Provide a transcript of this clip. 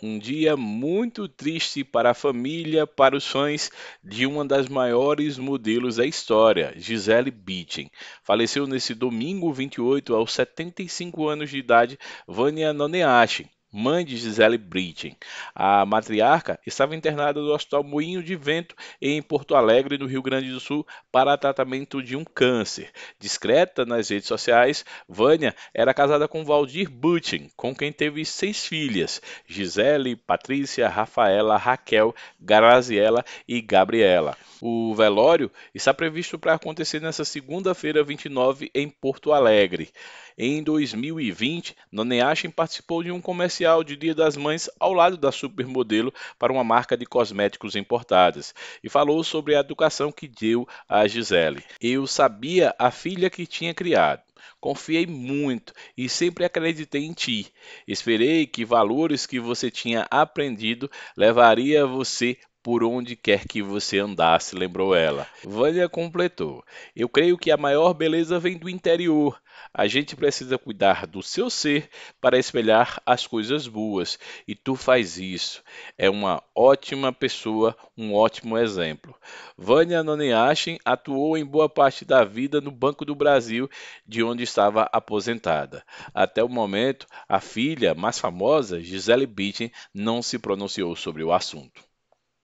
Um dia muito triste para a família, para os fãs de uma das maiores modelos da história, Gisele Bündchen. Faleceu nesse domingo 28 aos 75 anos de idade Vânia Noneashi mãe de Gisele Britchen. A matriarca estava internada no Hospital Moinho de Vento, em Porto Alegre, no Rio Grande do Sul, para tratamento de um câncer. Discreta nas redes sociais, Vânia era casada com Valdir Britchen, com quem teve seis filhas: Gisele, Patrícia, Rafaela, Raquel, Graziela e Gabriela. O velório está previsto para acontecer nesta segunda-feira, 29, em Porto Alegre. Em 2020, Noneashin participou de um comercial de Dia das Mães ao lado da supermodelo para uma marca de cosméticos importadas e falou sobre a educação que deu a Gisele. Eu sabia a filha que tinha criado. Confiei muito e sempre acreditei em ti. Esperei que valores que você tinha aprendido levaria você por onde quer que você andasse, lembrou ela. Vânia completou: Eu creio que a maior beleza vem do interior. A gente precisa cuidar do seu ser para espelhar as coisas boas, e tu faz isso. É uma ótima pessoa, um ótimo exemplo. Vânia Noniachin atuou em boa parte da vida no Banco do Brasil, de onde estava aposentada. Até o momento, a filha mais famosa, Gisele Bündchen, não se pronunciou sobre o assunto.